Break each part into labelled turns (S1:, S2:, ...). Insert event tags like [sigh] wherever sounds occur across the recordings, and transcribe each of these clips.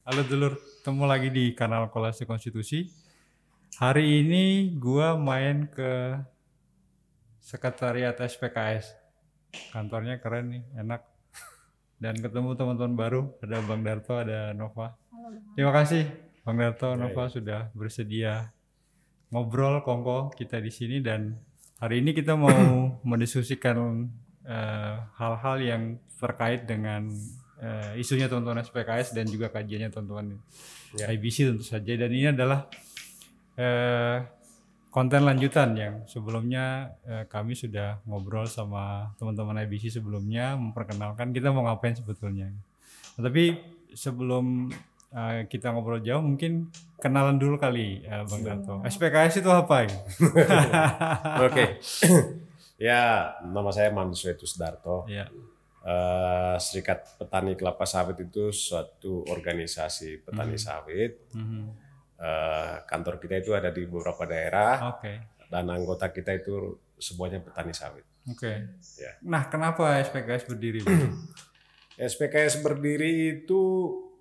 S1: Halo dulur, ketemu lagi di kanal Kolase Konstitusi.
S2: Hari ini gua main ke sekretariat SPKS. Kantornya keren nih, enak. Dan ketemu teman-teman baru, ada Bang Darto, ada Nova. Terima kasih Bang Darto, Nova sudah bersedia ngobrol kongko kita di sini dan hari ini kita mau [coughs] mendiskusikan eh, hal-hal uh, hal -hal yang terkait dengan uh, isunya teman-teman SPKS dan juga kajiannya teman-teman ya. IBC tentu saja dan ini adalah uh, konten lanjutan yang sebelumnya uh, kami sudah ngobrol sama teman-teman IBC sebelumnya memperkenalkan kita mau ngapain sebetulnya. Nah, tapi sebelum uh, kita ngobrol jauh mungkin kenalan dulu kali ya, Bang yeah. SPKS itu apa ya? [laughs] [laughs] Oke. Okay.
S3: [clears throat] ya, nama saya Mansuetus Darto. Ya uh, Serikat Petani Kelapa Sawit itu suatu organisasi petani -hmm. sawit. -hmm. uh, kantor kita itu ada di beberapa daerah. Okay. Dan anggota kita itu semuanya petani sawit.
S2: Oke. Okay. Ya. Nah, kenapa SPKS berdiri? SPKS [clears throat] berdiri itu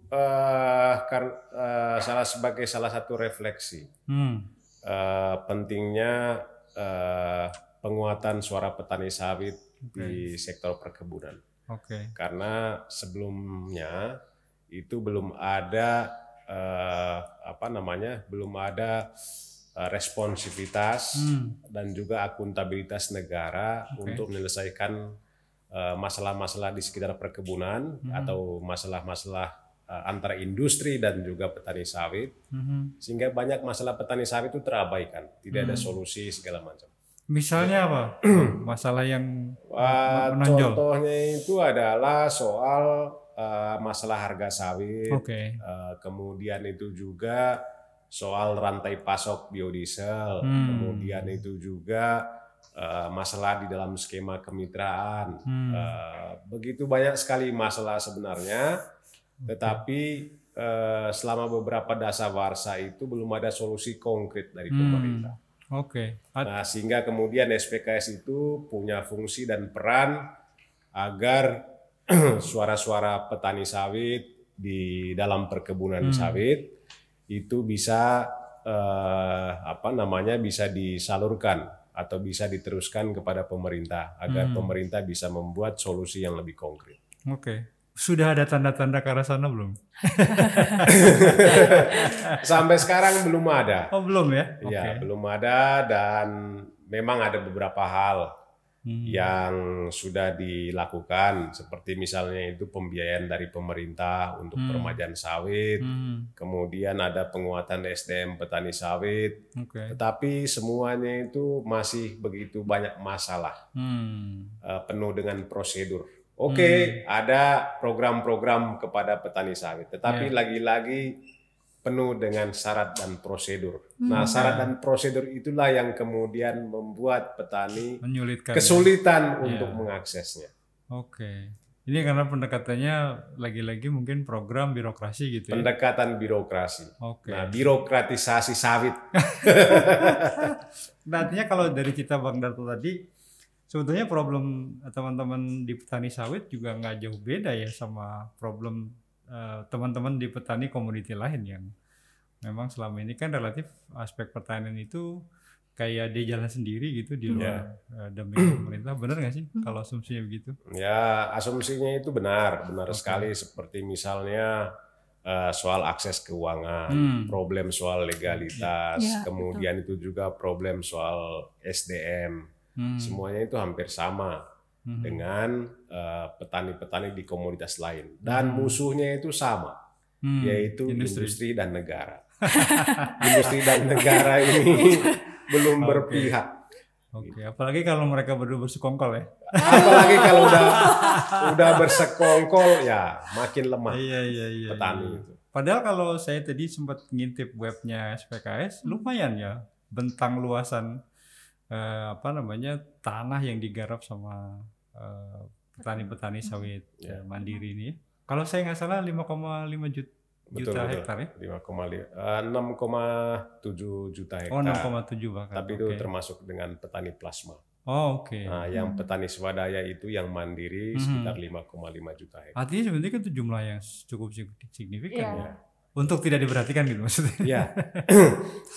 S3: uh, kar, uh, salah sebagai salah satu refleksi hmm. uh, pentingnya uh, penguatan suara petani sawit okay. di sektor perkebunan. Oke. Okay. Karena sebelumnya itu belum ada uh, apa namanya? belum ada uh, responsivitas hmm. dan juga akuntabilitas negara okay. untuk menyelesaikan eh, masalah-masalah uh, di sekitar perkebunan hmm. atau masalah-masalah antara industri dan juga petani sawit, mm -hmm. sehingga banyak masalah petani sawit itu terabaikan, tidak mm -hmm. ada solusi segala macam.
S2: Misalnya apa? [clears throat] Masalah yang
S1: menonjol.
S3: Contohnya itu adalah soal uh, masalah harga sawit. Okay. Uh, eh, kemudian itu juga soal rantai pasok biodiesel. Hmm. Kemudian itu juga eh, masalah di dalam skema kemitraan. Hmm. begitu banyak sekali masalah sebenarnya. Tetapi uh, selama beberapa dasar warsa itu belum ada solusi konkret dari
S2: hmm. pemerintah. Hmm. Oke.
S3: Okay. Nah, sehingga kemudian SPKS itu punya fungsi dan peran agar [clears throat] suara-suara petani sawit di dalam perkebunan hmm. sawit itu bisa eh, apa namanya bisa disalurkan atau bisa diteruskan kepada pemerintah agar hmm. pemerintah bisa membuat solusi yang lebih konkret.
S2: Oke. Okay sudah ada tanda-tanda ke arah sana belum? [laughs]
S3: Sampai sekarang belum ada. Oh belum ya? Iya okay. belum ada dan memang ada beberapa hal
S1: hmm. yang
S3: sudah dilakukan seperti misalnya itu pembiayaan dari pemerintah untuk hmm. permajaan sawit, hmm. kemudian ada penguatan SDM petani sawit, okay. tetapi semuanya itu masih begitu banyak masalah,
S1: hmm.
S3: Eh, penuh dengan prosedur. Oke, okay, hmm. ada program-program kepada petani sawit, tetapi ya. lagi-lagi yeah. penuh dengan syarat dan prosedur. Hmm. Nah, syarat ya. dan prosedur itulah yang kemudian membuat petani Menyulitkan ya. kesulitan ya. untuk yeah. mengaksesnya.
S2: Oke. Okay. Ini karena pendekatannya lagi-lagi mungkin program birokrasi gitu ya.
S3: Pendekatan birokrasi. Oke. Okay. Nah, birokratisasi sawit.
S2: [laughs] Nantinya kalau dari kita Bang Darto tadi sebetulnya problem eh, teman-teman di petani sawit juga nggak jauh beda ya sama problem teman eh, teman-teman di petani komoditi lain yang memang selama ini kan relatif aspek pertanian itu kayak dia jalan sendiri gitu di luar yeah. Iya. demi pemerintah benar nggak sih hmm. kalau asumsinya begitu
S3: ya asumsinya itu benar benar okay. sekali seperti misalnya eh, soal akses keuangan hmm. problem soal legalitas yeah, iya, iya, kemudian betul. itu juga problem soal SDM
S1: Hmm. semuanya
S3: itu hampir sama hmm. dengan eh, petani-petani uh, di komoditas lain dan hmm. musuhnya itu sama hmm. yaitu industri. industri dan negara [laughs] industri dan negara ini [laughs] belum okay. berpihak
S2: Oke, okay. apalagi kalau mereka berdua bersekongkol ya. Apalagi
S3: kalau udah [laughs] udah bersekongkol ya makin lemah. Iya iya iya. Petani iya.
S2: itu. Padahal kalau saya tadi sempat ngintip webnya SPKS, hmm. lumayan ya bentang luasan eh, apa namanya tanah yang digarap sama eh, petani petani-petani sawit yeah. Mm-hmm. Ya. mandiri ini. Ya. Kalau saya nggak salah 5,5 juta Betul, ya? eh, juta hektar ya?
S3: 5,5 6,7 juta hektar. Oh, 6,7 bahkan. Tapi itu okay. termasuk dengan petani plasma. Oh, oke. Okay. Nah, yang hmm. petani swadaya itu yang mandiri hmm. sekitar 5,5 juta
S2: hektar. Artinya sebenarnya kan itu jumlah yang cukup signifikan yeah. ya.
S3: Untuk tidak diperhatikan
S2: gitu maksudnya. Iya. Yeah. uh,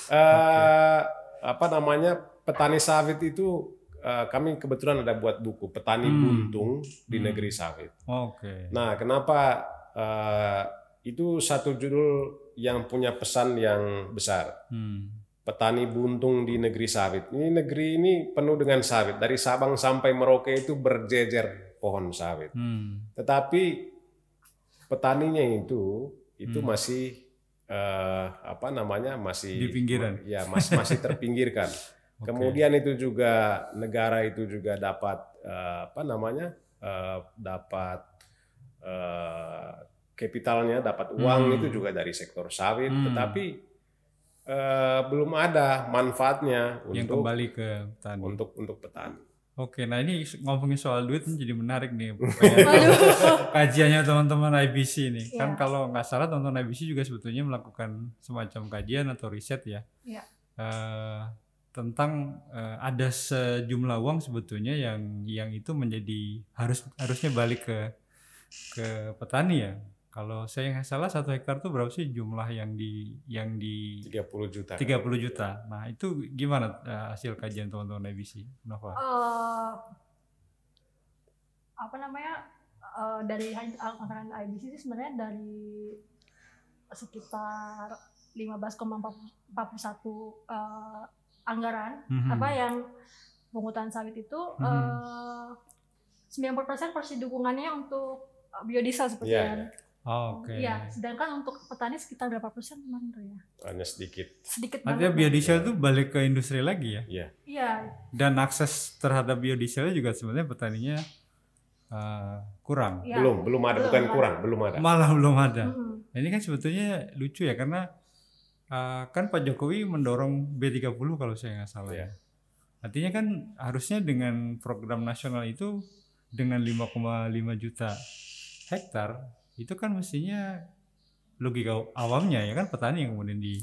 S3: okay. apa namanya? petani sawit itu uh, kami kebetulan ada buat buku petani hmm. buntung di hmm. negeri sawit. Oke. Okay. Nah, kenapa uh, itu satu judul yang punya pesan yang besar. Hmm. Petani buntung di negeri sawit. Ini negeri ini penuh dengan sawit. Dari Sabang sampai Merauke itu berjejer pohon sawit. Hmm. Tetapi petaninya itu itu hmm. masih uh, apa namanya masih di pinggiran. Ya, masih masih terpinggirkan. [laughs] Kemudian itu juga negara itu juga dapat uh, apa namanya uh, dapat uh, eh, kapitalnya, dapat uang hmm. itu juga dari sektor sawit, hmm. tetapi uh, belum ada
S2: manfaatnya yang kembali ke petani. Untuk untuk petani. Oke, nah ini ngomongin soal duit jadi menarik nih [laughs] kajiannya teman-teman IBC ini Ya. Kan kalau nggak salah teman-teman IBC juga sebetulnya melakukan semacam kajian atau riset ya. ya. Uh, tentang uh, ada sejumlah uang sebetulnya yang yang itu menjadi harus harusnya balik ke ke petani ya. Kalau saya nggak salah satu hektar itu berapa sih jumlah yang di yang di 30 juta. 30 kan? juta. Nah, itu gimana uh, hasil kajian teman-teman ABC Nova?
S4: Uh, apa namanya? Uh, dari anggaran IBC itu sebenarnya dari sekitar 15,41 uh, anggaran mm -hmm. apa yang pungutan sawit itu mm -hmm. uh, 90% porsi dukungannya untuk eh, biodiesel seperti yeah, yang. Yeah.
S1: Oh, Oke. Okay. Iya,
S4: sedangkan untuk petani sekitar berapa persen kemarin tuh ya?
S3: Hanya sedikit.
S4: Sedikit Artinya
S2: biodiesel itu ya. balik ke industri lagi ya? Iya. Iya. Dan akses terhadap biodiesel juga sebenarnya petaninya uh, kurang.
S3: Ya. Belum, belum ada, belum bukan ada. kurang, belum ada. Malah belum
S2: ada. Hmm. ini kan sebetulnya lucu ya karena Eh, kan Pak Jokowi mendorong B30 kalau saya nggak salah. Yeah. Iya. Artinya kan harusnya dengan program nasional itu dengan 5,5 juta hektar itu kan mestinya logika awamnya ya kan petani yang kemudian di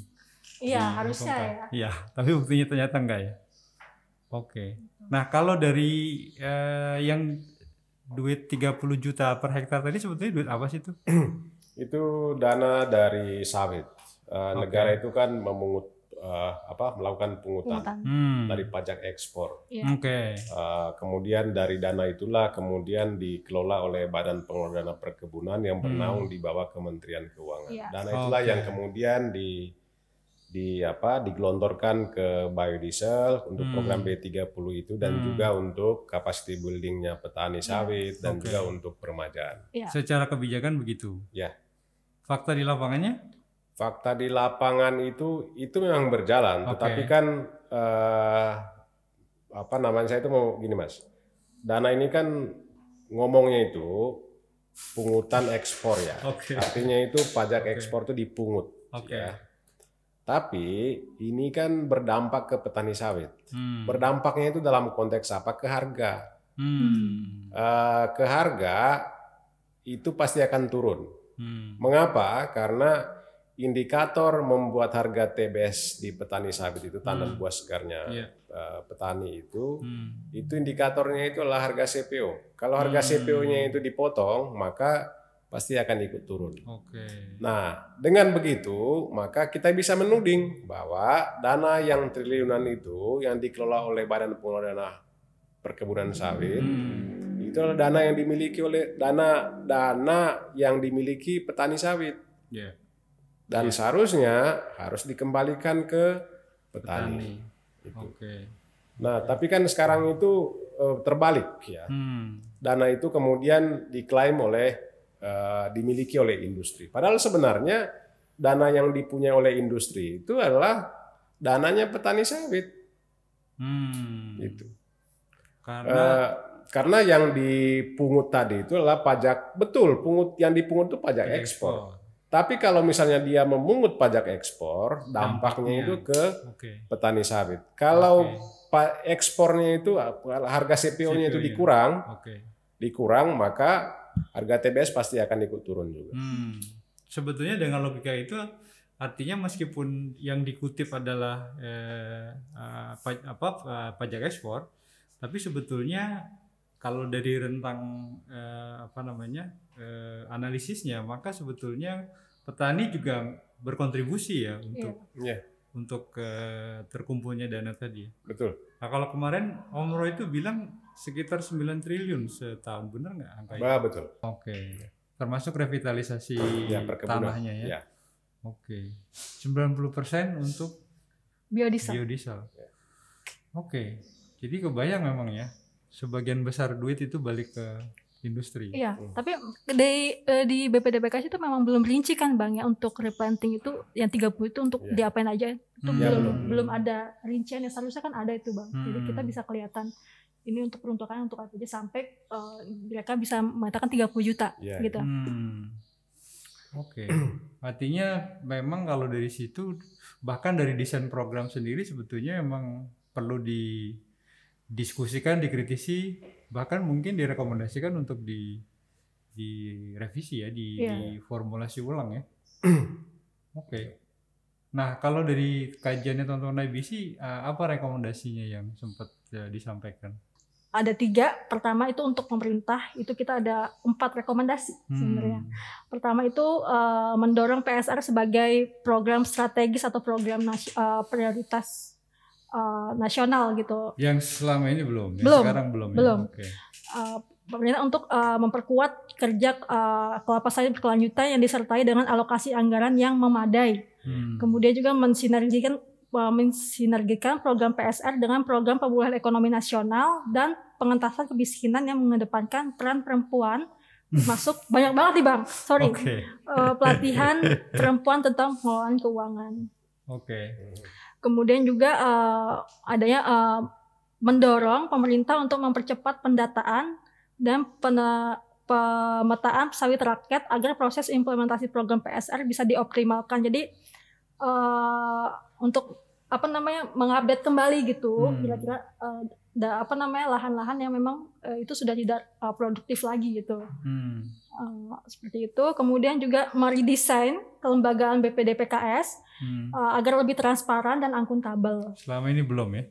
S2: Iya, harusnya ya. Iya, tapi buktinya ternyata enggak ya. Oke. Okay. Nah, kalau dari eh, yang duit 30 juta per hektar tadi sebetulnya duit apa sih itu?
S3: [clears throat] itu dana dari sawit. Eh, okay. negara itu kan memungut uh, apa melakukan pungutan, hmm. dari pajak ekspor. Yeah. Oke. Okay. Uh, eh, kemudian dari dana itulah kemudian dikelola oleh Badan Pengelola Dana Perkebunan yang hmm. bernaung hmm. di bawah Kementerian
S1: Keuangan. Yeah. Dana itulah okay. yang
S3: kemudian di di apa digelontorkan ke biodiesel untuk hmm. program B30 itu dan hmm. juga untuk capacity buildingnya petani iya. sawit ya. dan okay. juga untuk permajaan. Ya.
S2: Secara kebijakan begitu. Ya. Fakta di lapangannya?
S3: Fakta di lapangan itu itu memang berjalan, okay. tetapi kan uh, apa namanya saya itu mau gini mas, dana ini kan ngomongnya itu pungutan ekspor ya, okay. artinya itu pajak okay. ekspor itu dipungut. Okay. Ya. Tapi ini kan berdampak ke petani sawit. Hmm. Berdampaknya itu dalam konteks apa? Ke harga.
S1: Hmm.
S3: Uh, ke harga itu pasti akan turun. Hmm. Mengapa? Karena indikator membuat harga TBS di petani sawit itu tanam hmm. buah segarnya yeah. Iya. uh, petani itu hmm. itu indikatornya itu adalah harga CPO. Kalau harga hmm. CPO-nya itu dipotong, maka pasti akan ikut turun.
S1: Okay.
S3: Nah, dengan begitu maka kita bisa menuding bahwa dana yang triliunan itu yang dikelola oleh Badan Pengelola Dana Perkebunan Sawit hmm. itu adalah dana yang dimiliki oleh dana dana yang dimiliki petani sawit. Yeah dan yeah. seharusnya harus dikembalikan ke petani.
S1: petani. Gitu. Oke. Okay.
S3: Nah, tapi kan sekarang itu uh, terbalik ya. Hmm. Dana itu kemudian diklaim oleh uh, dimiliki oleh industri. Padahal sebenarnya dana yang dipunyai oleh industri itu adalah dananya petani sawit. Hmm. Itu.
S1: Karena uh,
S3: karena yang dipungut tadi itu adalah pajak betul pungut yang dipungut itu pajak ekspor. ekspor. Tapi kalau misalnya dia memungut pajak ekspor, dampaknya, itu ke okay. petani sawit. Kalau okay. ekspornya itu ah, harga CPO-nya CPO itu dikurang, okay. dikurang maka harga TBS pasti akan ikut turun juga. Hmm.
S2: Sebetulnya dengan logika itu artinya meskipun yang dikutip adalah eh, ah, apa, apa ah, pajak ekspor, tapi sebetulnya kalau dari rentang eh, apa namanya eh, analisisnya, maka sebetulnya petani juga berkontribusi ya iya. untuk yeah. untuk eh, terkumpulnya dana tadi. Ya. Betul. Nah kalau kemarin Om Roy itu bilang sekitar 9 triliun setahun, benar nggak angka angkanya? Bah, betul. Oke. Okay. Termasuk revitalisasi ya, tanahnya ya. ya. Oke. Okay. 90% untuk biodiesel. Biodiesel. Ya. Oke. Okay. Jadi kebayang memang ya, sebagian besar duit itu balik ke industri. Iya, oh.
S4: tapi eh, di eh, di BPDBKS itu memang belum rinci kan Bang ya untuk replanting itu yang 30 itu untuk yeah. diapain aja itu hmm. belum, ya, belum ada rincian yang seharusnya kan ada itu Bang. Hmm. Jadi kita hmm. bisa kelihatan ini untuk peruntukannya untuk apa aja sampai uh, mereka bisa mengatakan 30 juta yeah. Iya. gitu.
S1: Hmm. Oke. Okay.
S2: Artinya memang kalau dari situ bahkan dari desain program sendiri sebetulnya memang perlu didiskusikan, dikritisi bahkan mungkin direkomendasikan untuk di direvisi ya di, yeah. diformulasi ulang ya [clears throat] oke okay. nah kalau dari kajiannya teman-teman IBC eh, apa rekomendasinya yang sempat eh, disampaikan
S4: ada tiga. Pertama itu untuk pemerintah itu kita ada empat rekomendasi hmm. sebenarnya. Pertama itu uh, mendorong PSR sebagai program strategis atau program uh, prioritas uh, nasional gitu.
S2: Yang selama ini belum, belum. Yang sekarang belum. Ya? Belum. Ya? Okay. Uh,
S4: eh, pemerintah untuk uh, memperkuat kerja uh, kelapa sawit berkelanjutan yang disertai dengan alokasi anggaran yang memadai. Hmm. Kemudian juga mensinergikan mensinergikan program PSR dengan program pemulihan ekonomi nasional dan pengentasan kemiskinan yang mengedepankan peran perempuan hmm. masuk banyak banget nih bang sorry okay. uh, pelatihan [laughs] perempuan tentang pengelolaan keuangan
S1: oke okay.
S4: Kemudian juga uh, adanya uh, mendorong pemerintah untuk mempercepat pendataan dan pemetaan sawit rakyat agar proses implementasi program PSR bisa dioptimalkan. Jadi uh, untuk apa namanya mengupdate kembali gitu hmm. kira-kira hmm. uh, apa namanya lahan-lahan yang memang uh, itu sudah tidak uh, produktif lagi gitu. Hmm. Uh, seperti itu. Kemudian juga mari desain kelembagaan BPDPKS hmm. uh, agar lebih transparan dan akuntabel.
S1: Selama
S2: ini belum ya?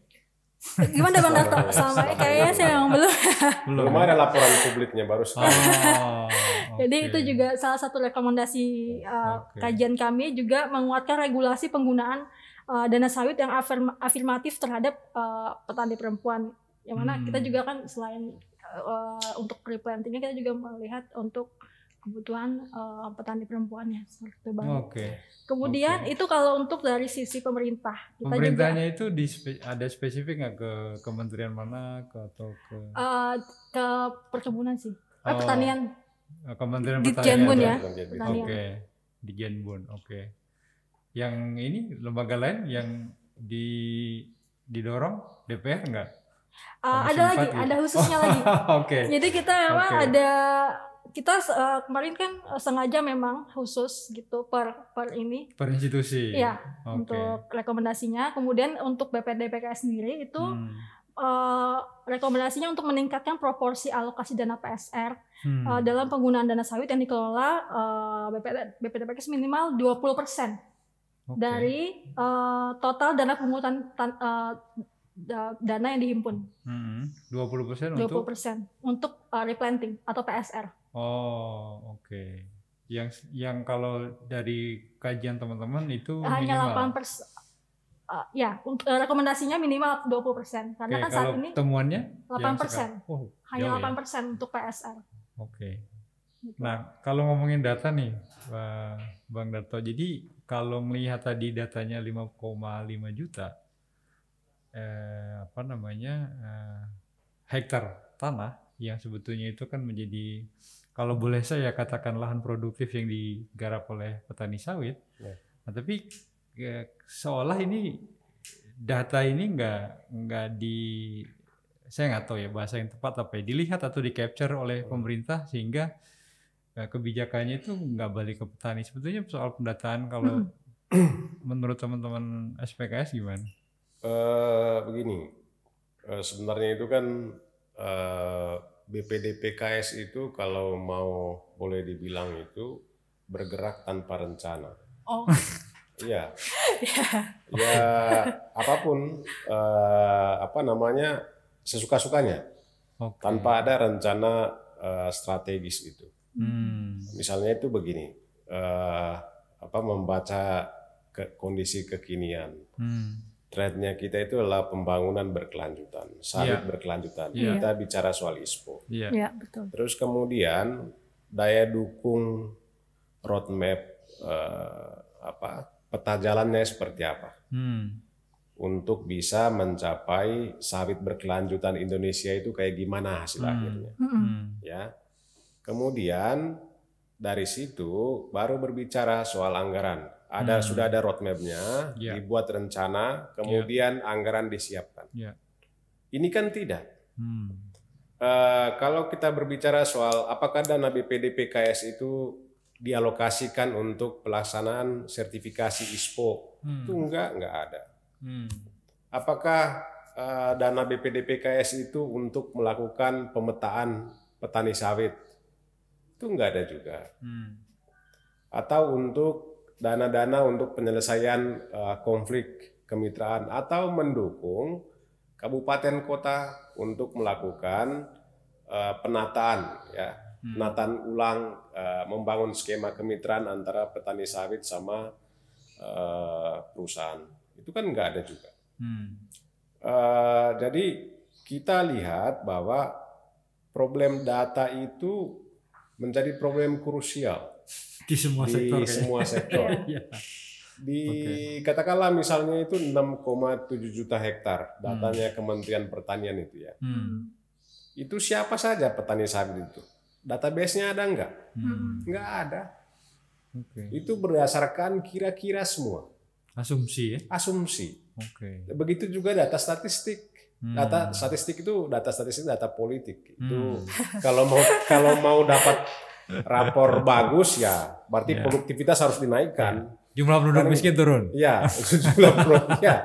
S2: Gimana Bang Darto? Selama ini kayaknya saya yang belum. [laughs] Belum, belum ya? ada
S3: laporan publiknya baru oh, sekarang.
S4: [laughs] Jadi itu juga salah satu rekomendasi uh, eh, okay. kajian kami juga menguatkan regulasi penggunaan uh, dana sawit yang afirma afirmatif terhadap uh, petani perempuan. Yang mana hmm. kita juga kan selain uh, untuk replantingnya kita juga melihat untuk kebutuhan uh, petani perempuannya seperti itu. Oke. Kemudian okay. itu kalau untuk dari sisi pemerintah. Kita Pemerintahnya
S2: juga, itu di spe, ada spesifik nggak ke kementerian mana ke, atau ke?
S4: Uh, ke perkebunan sih. Eh, oh, eh, pertanian.
S2: Kementerian di pertanian. Di ya. Oke. Di Genbun. Oke. Yang ini lembaga lain yang di didorong DPR nggak? Uh, ada lagi, ya? ada khususnya oh, lagi. [laughs] Oke. Okay. Jadi kita memang okay. ada
S4: kita uh, kemarin kan eh, sengaja memang khusus gitu per per ini
S2: per institusi ya okay. untuk
S4: rekomendasinya kemudian untuk BPDPKS sendiri itu hmm. uh, rekomendasinya untuk meningkatkan proporsi alokasi dana PSR hmm. uh, dalam penggunaan dana sawit yang dikelola uh, BPD, BPDPKS minimal 20% okay. dari uh, total dana pungutan tan, uh, dana yang dihimpun.
S2: Hmm, 20% untuk
S4: 20% untuk uh, replanting atau PSR.
S2: Oh, oke. Okay. Yang yang kalau dari kajian teman-teman itu hanya delapan
S4: persen. Uh, ya, eh, rekomendasinya minimal 20 persen. Karena okay, kan saat ini
S2: temuannya 8 persen. Oh, hanya 8 ya.
S4: persen untuk PSR. Oke.
S2: Okay. Gitu. Nah, kalau ngomongin data nih, Bang Darto. Jadi kalau melihat tadi datanya 5,5 juta, eh, apa namanya eh, hektar tanah yang sebetulnya itu kan menjadi kalau boleh saya katakan lahan produktif yang digarap oleh petani sawit. Yeah. Nah, tapi ya, seolah ini data ini nggak nggak di saya nggak tahu ya bahasa yang tepat apa ya dilihat atau di capture oleh hmm. pemerintah sehingga ya, kebijakannya itu nggak balik ke petani. Sebetulnya soal pendataan kalau hmm. menurut teman-teman SPKS gimana?
S3: Uh, begini, uh, sebenarnya itu kan BPDPKS eh, BPD PKS itu kalau mau boleh dibilang itu bergerak tanpa rencana. Oh. Iya. ya. [laughs] ya apapun uh, apa namanya sesuka-sukanya. Okay. Tanpa ada rencana uh, strategis itu.
S1: Hmm.
S3: Misalnya itu begini. Uh, apa membaca ke kondisi kekinian. Hmm threadnya kita itu adalah pembangunan berkelanjutan, sawit yeah. berkelanjutan. Yeah. Kita bicara soal ISPO. Yeah. Yeah, betul. Terus kemudian daya dukung roadmap eh, apa peta jalannya seperti apa hmm. untuk bisa mencapai sawit berkelanjutan Indonesia itu kayak gimana hasil hmm. akhirnya, hmm.
S1: hmm. ya.
S3: Kemudian dari situ baru berbicara soal anggaran. Ada hmm. sudah ada roadmapnya, yeah. dibuat rencana, ya. kemudian yeah. anggaran disiapkan. Yeah. Ini kan tidak. Hmm. Uh, kalau kita berbicara soal apakah dana BPD PKS itu dialokasikan untuk pelaksanaan sertifikasi ISPO, hmm. itu enggak enggak ada. Hmm. Apakah uh, dana BPD PKS itu untuk melakukan pemetaan petani sawit? Itu enggak ada juga. Hmm. Atau untuk dana-dana untuk penyelesaian uh, konflik kemitraan atau mendukung kabupaten kota untuk melakukan uh, penataan ya hmm. penataan ulang uh, membangun skema kemitraan antara petani sawit sama uh, perusahaan itu kan nggak ada juga hmm. uh, jadi kita lihat bahwa problem data itu menjadi problem krusial
S2: di semua di sektor. Di semua
S3: sektor. [laughs] Iya. Di okay. katakanlah misalnya itu 6,7 juta hektar datanya hmm. Kementerian Pertanian itu ya. Hmm. hmm. Itu siapa saja petani sawit itu? Database-nya ada enggak? Hmm. Enggak ada. Okay. Itu berdasarkan kira-kira semua.
S2: Asumsi ya?
S3: Asumsi. Okay. Begitu juga data statistik. Hmm. Data statistik itu data statistik data politik. Itu hmm. kalau mau kalau mau dapat rapor bagus ya berarti yeah. produktivitas harus dinaikkan. Iya.
S2: Jumlah penduduk Karena, miskin turun. Ya, [laughs] jumlah penduduk ya.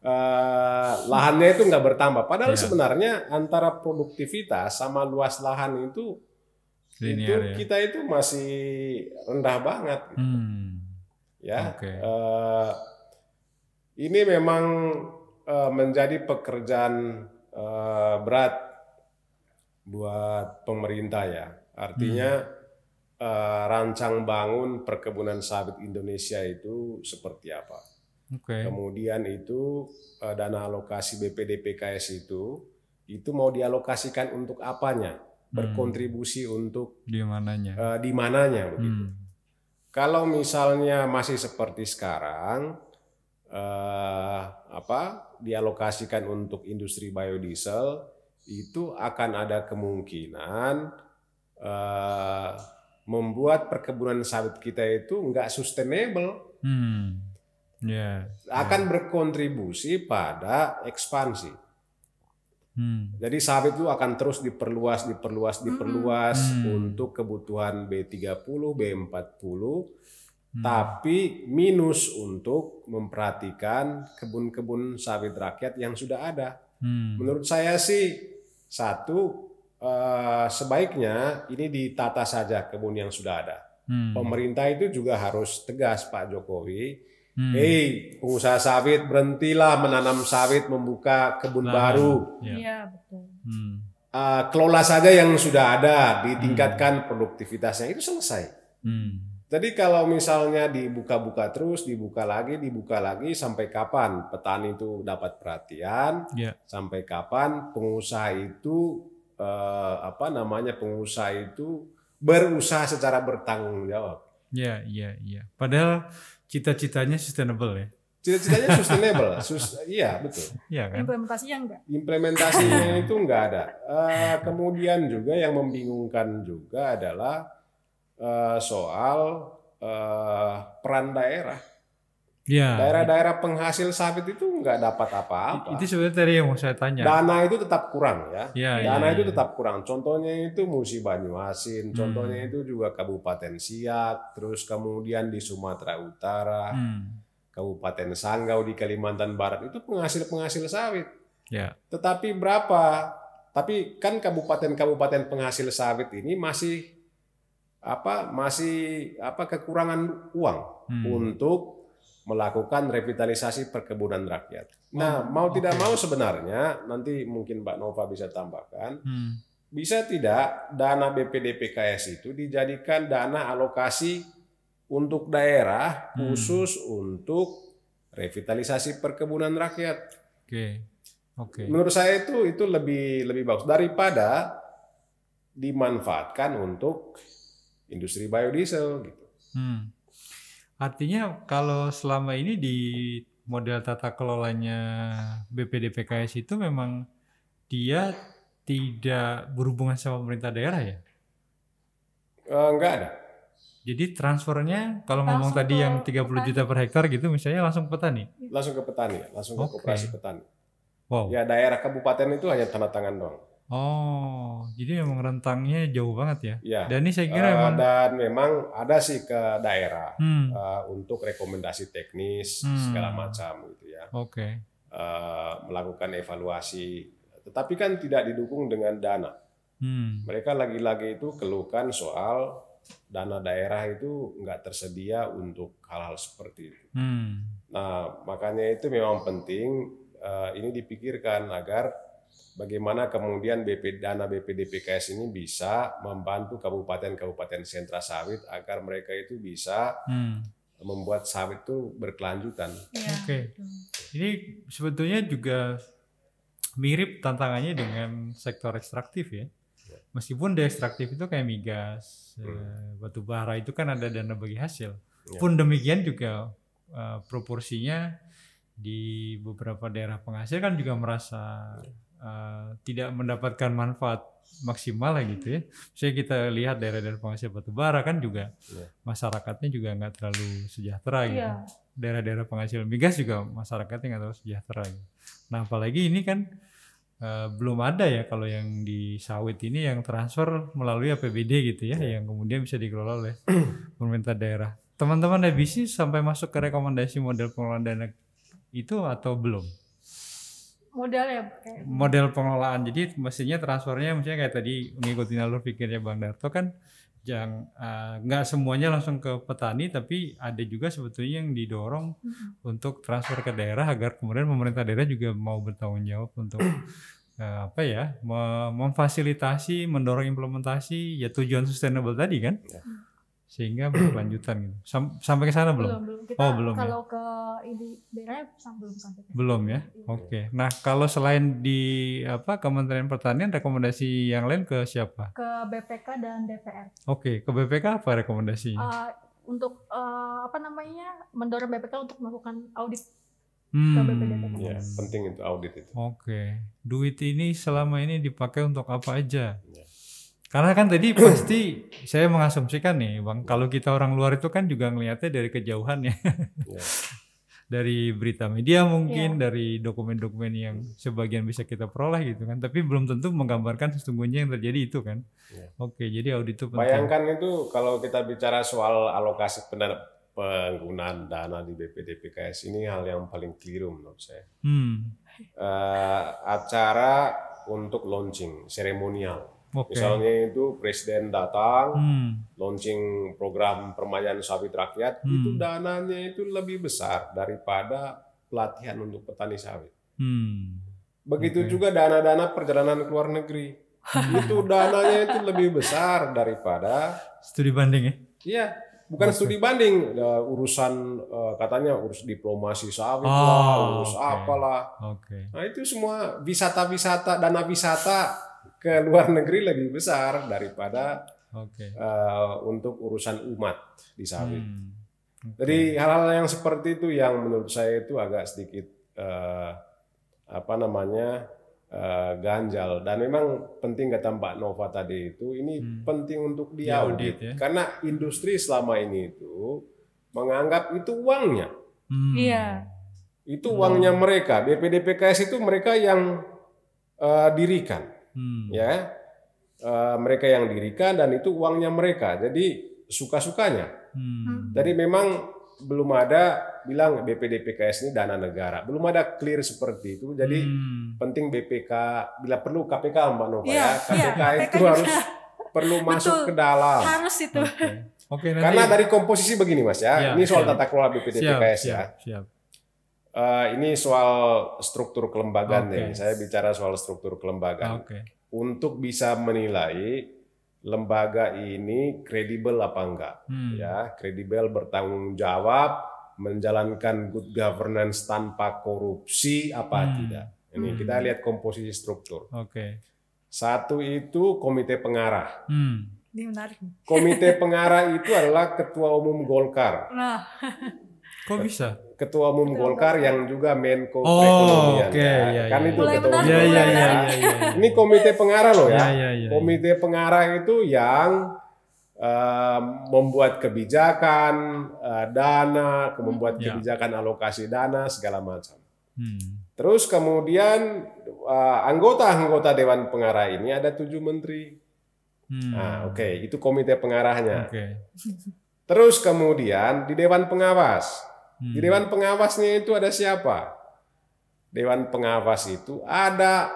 S3: Uh, lahannya itu nggak bertambah. Padahal yeah. sebenarnya antara produktivitas sama luas lahan itu
S1: Linear, itu ya. kita
S3: itu masih rendah banget. Gitu. Hmm. Ya. Okay. Uh, eh, ini memang uh, menjadi pekerjaan uh, berat buat pemerintah ya. Artinya hmm Eh, rancang bangun perkebunan sawit Indonesia itu seperti apa. Okay. Kemudian itu uh, dana alokasi BPDPKS itu itu mau dialokasikan untuk apanya? Hmm. Berkontribusi hmm. untuk
S2: di mananya?
S3: Uh, di mananya hmm. begitu. Kalau misalnya masih seperti sekarang uh, apa dialokasikan untuk industri biodiesel itu akan ada kemungkinan uh, membuat perkebunan sawit kita itu nggak sustainable.
S1: Hmm. Yeah. Ya.
S3: Akan yeah. berkontribusi pada ekspansi. Hmm. Jadi sawit itu akan terus diperluas, diperluas, hmm. diperluas hmm. untuk kebutuhan B30, B40, hmm. tapi minus untuk memperhatikan kebun-kebun sawit rakyat yang sudah ada. Hmm. Menurut saya sih satu Eh, sebaiknya ini ditata saja kebun yang sudah ada. Hmm. Pemerintah itu juga harus tegas Pak Jokowi.
S1: Hmm. Hei,
S3: pengusaha sawit berhentilah menanam sawit, membuka kebun nah, baru.
S1: Iya, ya, betul. Hmm.
S3: Uh, kelola saja yang sudah ada, ditingkatkan hmm. produktivitasnya itu selesai. Hmm. Jadi kalau misalnya dibuka-buka terus, dibuka lagi, dibuka lagi, sampai kapan petani itu dapat perhatian? Yeah. Sampai kapan pengusaha
S2: itu
S3: eh, apa namanya pengusaha itu berusaha secara bertanggung jawab.
S2: Iya, iya, iya. Padahal cita-citanya sustainable ya. Cita-citanya [laughs] sustainable, Sus
S3: iya betul. Iya kan.
S4: Implementasinya enggak.
S3: Implementasinya iya. itu enggak ada. Uh, kemudian juga yang membingungkan juga adalah uh, soal uh, peran daerah
S1: Ya. Daerah-daerah
S3: penghasil sawit itu nggak dapat apa-apa. Itu
S2: sebenarnya tadi yang mau saya tanya. Dana
S3: itu tetap kurang ya. ya Dana ya, itu iya. tetap kurang. Contohnya itu Musi Banyuasin, hmm. contohnya itu juga Kabupaten Siak, terus kemudian di Sumatera Utara, hmm. Kabupaten Sanggau di Kalimantan Barat itu penghasil-penghasil sawit. Ya. Tetapi berapa? Tapi kan kabupaten-kabupaten penghasil sawit ini masih apa masih apa kekurangan uang hmm. untuk melakukan revitalisasi perkebunan rakyat. Oh, nah, oh, mau okay. tidak mau sebenarnya nanti mungkin Mbak Nova bisa tambahkan, hmm. bisa tidak dana BPDPKS itu dijadikan dana alokasi untuk daerah hmm. khusus untuk revitalisasi perkebunan rakyat.
S2: Oke. Okay.
S1: Oke. Okay.
S3: Menurut saya itu itu lebih lebih bagus daripada dimanfaatkan untuk industri biodiesel gitu.
S1: Hmm.
S2: Artinya kalau selama ini di model tata kelolanya BPDPKS itu memang dia tidak berhubungan sama pemerintah daerah ya?
S3: Uh, eh, enggak ada.
S2: Jadi transfernya kalau langsung ngomong tadi yang 30 petani. juta per hektar gitu misalnya langsung ke petani.
S3: Langsung ke petani, ya, langsung ke okay. koperasi petani. Wow. Ya daerah kabupaten itu hanya tanda tangan doang.
S2: Oh, jadi emang rentangnya jauh banget ya? Ya. Dan ini saya kira uh, eh, memang... dan memang ada sih ke daerah hmm.
S3: uh, untuk rekomendasi teknis hmm. segala macam gitu ya. Oke. Okay. Uh, eh, melakukan evaluasi, tetapi kan tidak didukung dengan dana. Hmm. Mereka lagi-lagi itu keluhkan soal dana daerah itu nggak tersedia untuk hal-hal seperti itu. Hmm. Nah, makanya itu memang penting uh, ini dipikirkan agar bagaimana kemudian BP dana BPDPKS ini bisa membantu kabupaten-kabupaten sentra sawit agar mereka itu bisa hmm. membuat sawit itu berkelanjutan.
S2: Ya. Oke. Okay. Ini sebetulnya juga mirip tantangannya dengan sektor ekstraktif ya. ya. Meskipun ekstraktif itu kayak migas, eh, hmm. batu bara itu kan ada dana bagi hasil. Ya. Pun demikian juga uh, proporsinya di beberapa daerah penghasil kan juga merasa ya uh, tidak mendapatkan manfaat maksimal lah gitu ya. Saya kita lihat daerah-daerah penghasil batu bara kan juga yeah. masyarakatnya juga nggak terlalu sejahtera gitu. Iya. Daerah-daerah penghasil migas juga masyarakatnya nggak terlalu sejahtera. Gitu. Nah apalagi ini kan uh, belum ada ya kalau yang di sawit ini yang transfer melalui APBD gitu ya, yeah. yang kemudian bisa dikelola oleh pemerintah daerah. Teman-teman ada sampai masuk ke rekomendasi model pengelolaan dana itu atau belum?
S4: model ya kayak. model
S2: pengelolaan jadi mestinya transfernya mestinya kayak tadi mengikuti alur pikirnya bang Darto kan yang eh, nggak uh, semuanya langsung ke petani tapi ada juga sebetulnya yang didorong mm-hmm. untuk transfer ke daerah agar kemudian pemerintah daerah juga mau bertanggung jawab untuk uh, [coughs] apa ya memfasilitasi mendorong implementasi ya tujuan sustainable tadi kan hmm sehingga berkelanjutan gitu. Sam sampai ke sana belum? Belum, belum. Kita oh, belum. Ya? Kalau
S4: ya? ke ini daerah belum sampai.
S2: Ke belum ya. Iya. Oke. Okay. Nah, kalau selain di apa Kementerian Pertanian rekomendasi yang lain ke siapa?
S4: Ke BPK dan DPR.
S2: Oke, okay. ke BPK apa rekomendasinya?
S4: Uh, untuk uh, apa namanya? mendorong BPK untuk melakukan audit
S2: Hmm, ya, penting itu audit itu. Oke, okay. duit ini selama ini dipakai untuk apa aja? Ya. Karena kan tadi pasti saya mengasumsikan nih Bang, kalau kita orang luar itu kan juga ngelihatnya dari kejauhan ya. Iya. [laughs] dari berita media mungkin, yeah. dari dokumen-dokumen yang sebagian bisa kita peroleh gitu kan. Tapi belum tentu menggambarkan sesungguhnya yang terjadi itu kan. Yeah. Oke, jadi audit itu penting. Bayangkan
S3: itu kalau kita bicara soal alokasi penggunaan dana di BPDPKS ini hal yang paling keliru menurut saya. Hmm. Uh, acara untuk launching, seremonial Okay. Misalnya itu presiden datang hmm. launching program permajaan sawit rakyat hmm. itu dananya itu lebih besar daripada pelatihan untuk petani sawit.
S1: Hmm.
S3: Begitu okay. juga dana-dana perjalanan ke luar negeri. [laughs] itu dananya itu lebih besar daripada
S2: studi banding ya.
S3: Iya, bukan okay. studi banding uh, urusan uh, katanya urus diplomasi sawit oh, lah urus okay. apalah okay. nah itu semua wisata wisata dana wisata ke luar negeri lebih besar daripada okay. uh, eh, untuk urusan umat di sawit. Hmm. Okay. Jadi hal-hal yang seperti itu yang menurut saya itu agak sedikit uh, apa namanya uh, ganjal dan memang penting kata Mbak Nova tadi itu ini hmm. penting untuk diaudit ya, karena industri selama ini itu menganggap itu uangnya.
S1: Hmm. Iya.
S3: Itu uangnya mereka. BPDPKS itu mereka yang uh, dirikan hmm. ya e, mereka yang dirikan dan itu uangnya mereka jadi suka sukanya
S1: hmm. jadi
S3: memang belum ada bilang BPDPKS ini dana negara belum ada clear seperti itu jadi hmm. penting BPK bila perlu KPK mbak Nova iya, ya, ya. KPK ya, itu harus perlu Betul. masuk ke dalam harus
S4: itu okay. Okay,
S3: nanti... karena dari komposisi begini mas ya, ya ini soal siap. tata kelola BPDPKS PKS ya siap. Uh, ini soal struktur kelembagaan okay. ya. Saya bicara soal struktur kelembagaan. Okay. Untuk bisa menilai lembaga ini kredibel apa enggak, hmm. ya kredibel bertanggung jawab, menjalankan good governance tanpa korupsi apa hmm. tidak. Ini hmm. kita lihat komposisi struktur. Oke. Okay. Satu itu komite pengarah.
S1: Hmm. Ini menarik. Komite
S3: pengarah itu adalah ketua umum Golkar. Nah. [laughs] Kok bisa? Ketua Umum Golkar yang juga Menko oh, Perekonomian. Okay. Ya. Ya, kan ya, itu Mulai iya. Ketua Umum. Ya, ya, ya, Ini komite pengarah loh ya. ya, ya, ya komite pengarah itu yang uh, membuat kebijakan uh, dana, hmm. membuat ya. kebijakan alokasi dana segala macam. Hmm. Terus kemudian eh, anggota-anggota uh, dewan pengarah ini ada tujuh menteri. Hmm. Nah, oke, okay, itu komite pengarahnya. Okay. Terus kemudian di dewan pengawas Hmm. Di dewan pengawasnya itu ada siapa? Dewan pengawas itu ada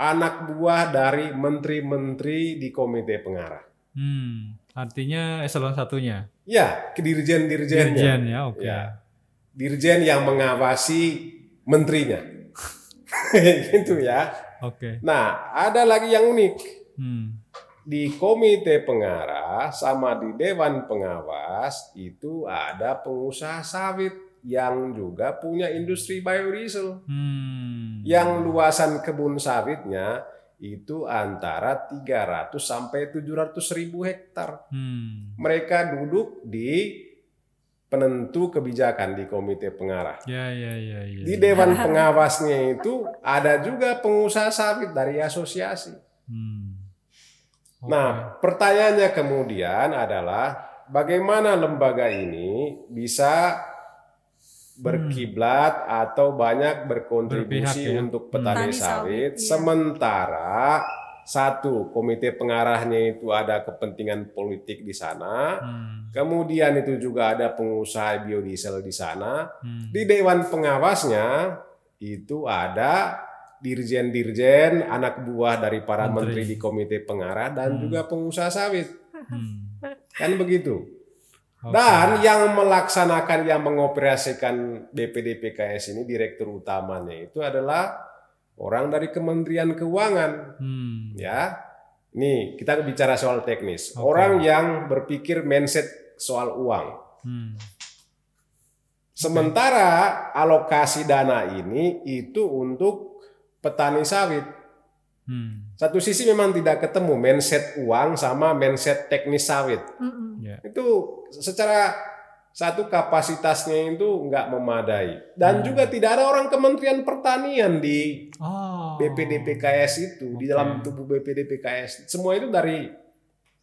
S3: anak buah dari menteri-menteri di komite pengarah.
S2: Hmm, artinya eselon satunya. Ya,
S3: dirjen-dirjennya. Dirjen ya, oke. Okay. Ya. Dirjen yang mengawasi menterinya. [laughs] gitu ya. Oke. Okay. Nah, ada lagi yang unik. Hmm di komite pengarah sama di dewan pengawas itu ada pengusaha sawit yang juga punya industri biodiesel.
S1: Hmm.
S3: Yang luasan kebun sawitnya itu antara 300 sampai 700 ribu hektar.
S1: Hmm.
S3: Mereka duduk di penentu kebijakan di komite pengarah.
S1: Ya, ya, ya, ya. Di dewan nah.
S3: pengawasnya itu ada juga pengusaha sawit dari asosiasi. Hmm. Nah, pertanyaannya kemudian adalah bagaimana lembaga ini bisa berkiblat hmm. atau banyak berkontribusi ya? untuk hmm. petani hmm. sawit iya. sementara satu komite pengarahnya itu ada kepentingan politik di sana, hmm. kemudian itu juga ada pengusaha biodiesel di sana, hmm. di dewan pengawasnya itu ada dirjen-dirjen, anak buah dari para menteri, menteri di komite pengarah dan hmm. juga pengusaha sawit.
S1: Hmm.
S3: Kan begitu. Okay. Dan yang melaksanakan yang mengoperasikan BPDPKS ini direktur utamanya itu adalah orang dari Kementerian Keuangan. Hmm. Ya. Nih, kita bicara soal teknis. Okay. Orang yang berpikir mindset soal uang. Hmm. Sementara alokasi dana ini itu untuk petani sawit. Hmm. Satu sisi memang tidak ketemu mindset uang sama mindset teknis sawit. Yeah. Itu secara satu kapasitasnya itu nggak memadai dan hmm. juga tidak ada orang Kementerian Pertanian di oh. BPDPKS itu okay. di dalam tubuh BPDPKS semua itu dari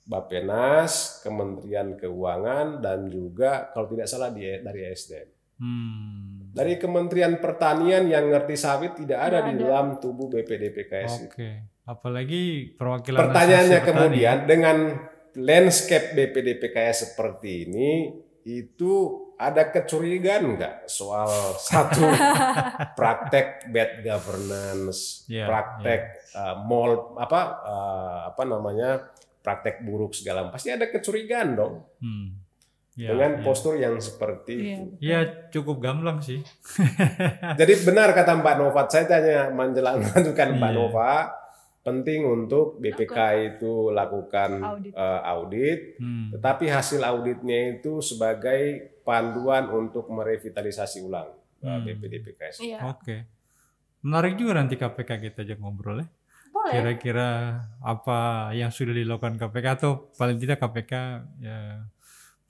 S3: Bapenas, Kementerian Keuangan dan juga kalau tidak salah e- dari e SDM.
S1: Hmm.
S3: Dari Kementerian Pertanian yang ngerti sawit tidak ada di dalam tubuh BPDPKS. Oke.
S2: Okay. Apalagi perwakilan Pertanyaannya kemudian dengan
S3: landscape BPDPKS seperti ini itu ada kecurigaan nggak soal [laughs] satu praktek bad governance, yeah, iya. praktek yeah. Uh, mall apa uh, apa namanya praktek buruk segala pasti ada kecurigaan dong.
S1: Hmm. Ya, dengan ya.
S3: postur yang seperti ya.
S2: itu. Ya cukup gamblang sih.
S3: [laughs] Jadi benar kata Mbak Nova, saya tanya menjelang [laughs] masukan Mbak iya. Nova, penting untuk BPK itu lakukan audit, uh, audit hmm. tetapi hasil auditnya itu sebagai panduan untuk merevitalisasi ulang uh, hmm. BPDPKS.
S2: Iya. Oke, okay. menarik juga nanti KPK kita ajak ngobrol ya. Kira-kira apa yang sudah dilakukan KPK atau paling tidak KPK ya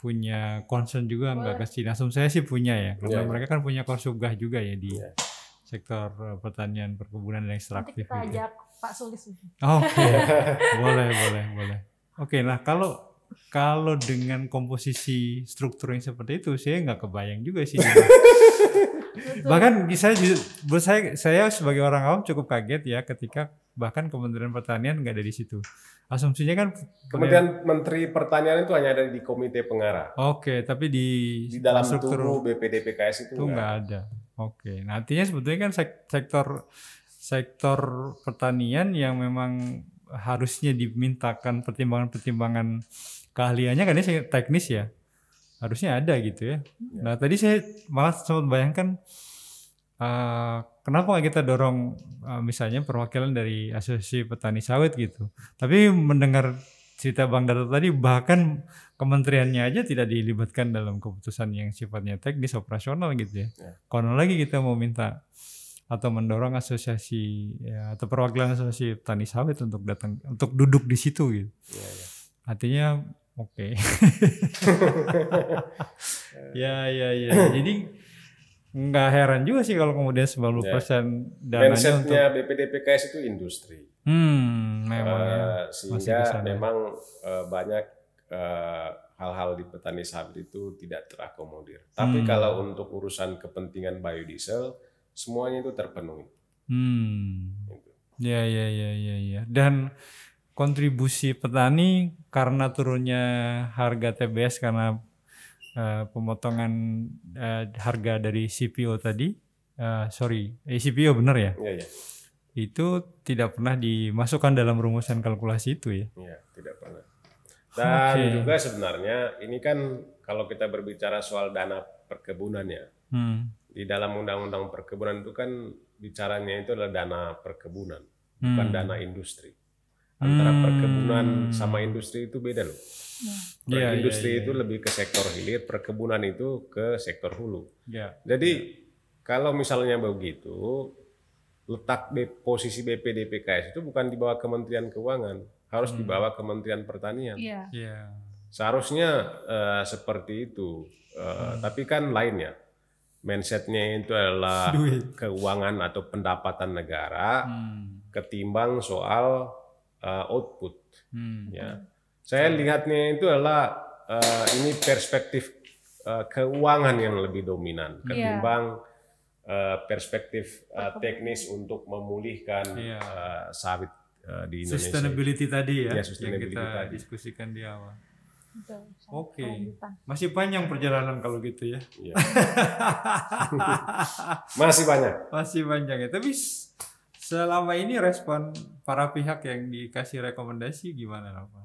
S2: punya concern juga nggak Mbak Cina? saya sih punya ya, karena yeah. Iya. mereka kan punya konsumgah juga ya di yeah. sektor eh, pertanian, perkebunan dan ekstraktif. Nanti kita gitu. Ya. ajak Pak Sulis. Oke, okay. [laughs] boleh, boleh, boleh. Oke, okay, nah kalau kalau dengan komposisi struktur yang seperti itu saya nggak kebayang juga sih bahkan bisa buat saya saya sebagai orang awam cukup kaget ya ketika bahkan Kementerian Pertanian nggak ada di situ asumsinya kan Kementerian
S3: Menteri Pertanian itu hanya ada di Komite Pengarah
S2: oke okay, tapi di di dalam struktur tubuh
S3: BPDPKS itu, itu nggak ada
S2: oke okay. nantinya sebetulnya kan sektor sektor pertanian yang memang harusnya dimintakan pertimbangan-pertimbangan keahliannya kan ini teknis ya harusnya ada gitu ya. ya. Nah tadi saya malah sempat bayangkan uh, kenapa kita dorong uh, misalnya perwakilan dari asosiasi petani sawit gitu. Tapi mendengar cerita Bang Darto tadi bahkan kementeriannya aja tidak dilibatkan dalam keputusan yang sifatnya teknis operasional gitu ya. ya. Konon lagi kita mau minta atau mendorong asosiasi ya, atau perwakilan asosiasi petani sawit untuk datang untuk duduk di situ gitu. Ya, ya. Artinya Oke. Okay.
S1: [laughs] ya ya ya. Jadi
S2: nggak heran juga sih kalau kemudian 90% ya. persen dananya Mindsetnya
S3: untuk BPDPKS itu industri.
S2: Hmm,
S1: memang uh, ya. Eh, sehingga
S3: memang uh, banyak hal eh, hal-hal di petani sawit itu tidak terakomodir. Tapi hmm. kalau untuk urusan kepentingan biodiesel semuanya itu terpenuhi.
S1: Hmm.
S2: Gitu. Ya ya ya ya ya. Dan kontribusi petani karena turunnya harga TBS karena uh, pemotongan uh, harga dari CPO tadi uh, sorry eh, CPO benar ya? Iya ya. Itu tidak pernah dimasukkan dalam rumusan kalkulasi itu ya?
S1: Iya tidak pernah.
S3: Dan okay. juga sebenarnya ini kan kalau kita berbicara soal dana perkebunan ya, hmm. di dalam undang-undang perkebunan itu kan bicaranya itu adalah dana perkebunan, hmm. bukan dana industri antara hmm. perkebunan sama industri itu beda loh. Ya, ya industri ya, ya. itu lebih ke sektor hilir, perkebunan itu ke sektor hulu. Ya, Jadi ya. kalau misalnya begitu, letak posisi BPDPKS itu bukan di bawah Kementerian Keuangan, harus hmm. di bawah Kementerian Pertanian. Ya. Ya. Seharusnya uh, seperti itu, uh, hmm. tapi kan lainnya. Mindsetnya itu adalah Duit. keuangan atau pendapatan negara, hmm. ketimbang soal uh, output. Hmm. Ya, saya lihatnya itu adalah uh, ini perspektif uh, keuangan yang lebih dominan hmm. ketimbang uh, perspektif uh, teknis untuk
S2: memulihkan yeah. uh, sawit uh, di Indonesia. Sustainability tadi ya, ya sustainability yang kita tadi. diskusikan di awal. Oke, okay. masih panjang perjalanan kalau gitu ya. Yeah.
S1: [laughs]
S2: masih banyak. Masih panjang ya, tapi Selama ini respon para pihak yang dikasih rekomendasi gimana, apa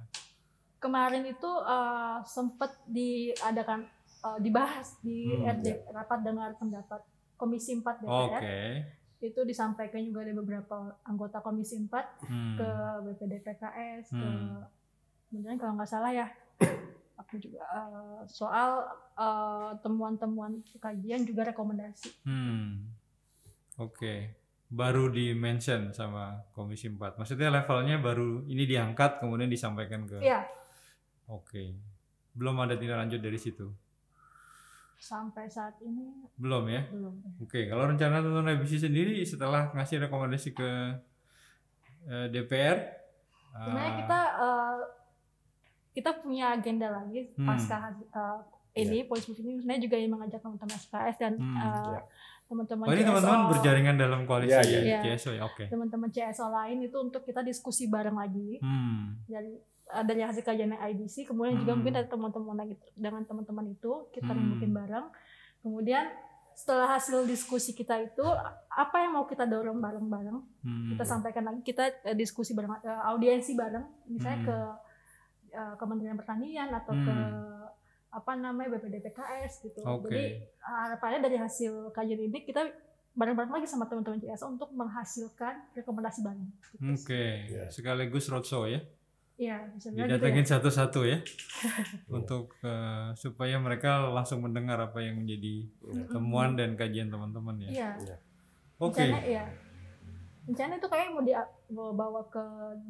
S4: Kemarin itu uh, eh, sempat diadakan uh, dibahas di hmm, RD, ya. rapat dengar pendapat Komisi 4 DPR. Okay. Itu disampaikan juga oleh beberapa anggota Komisi 4 hmm. ke BPDPKS, hmm. ke kemudian kalau nggak salah ya [coughs] aku juga uh, soal temuan-temuan uh, kajian juga rekomendasi.
S2: Hmm. Oke. Okay baru di mention sama Komisi 4? Maksudnya levelnya baru ini diangkat kemudian disampaikan ke ya. Oke. Belum ada tindak lanjut dari situ.
S4: Sampai saat ini
S2: belum ya? Belum. Oke, kalau rencana tentang revisi sendiri setelah ngasih rekomendasi ke eh, DPR Sebenarnya uh, kita
S4: uh, kita punya agenda lagi hmm. pasca uh, ini yeah. polisi ini sebenarnya juga yang mengajak teman-teman SKS dan hmm, uh, yeah teman-teman. Oh, ini teman-teman berjaringan dalam koalisi ya, ya. ya.
S1: CSO ya,
S2: oke. Okay.
S4: Teman-teman CSO lain itu untuk kita diskusi bareng lagi. Hmm. Dari eh, dari hasil kajian IDC, kemudian hmm. juga mungkin dari teman-teman lagi dengan teman-teman itu kita hmm. mungkin bareng. Kemudian setelah hasil diskusi kita itu apa yang mau kita dorong bareng-bareng hmm. kita sampaikan lagi kita eh, diskusi bareng eh, audiensi bareng misalnya hmm. ke Kementerian Pertanian atau hmm. ke apa namanya BPDPKS gitu. Okay. Jadi harapannya dari hasil kajian ini kita bareng-bareng lagi sama teman-teman CS untuk menghasilkan rekomendasi baru. Gitu.
S2: Oke, okay. Iya. yeah. sekaligus roadshow ya. Iya, gitu didatengin gitu ya. satu-satu ya, [laughs] untuk uh, supaya mereka langsung mendengar apa yang menjadi mm temuan dan kajian teman-teman ya. Iya. Yeah. Oke. Okay.
S1: ya.
S4: Rencana itu kayaknya mau, dibawa ke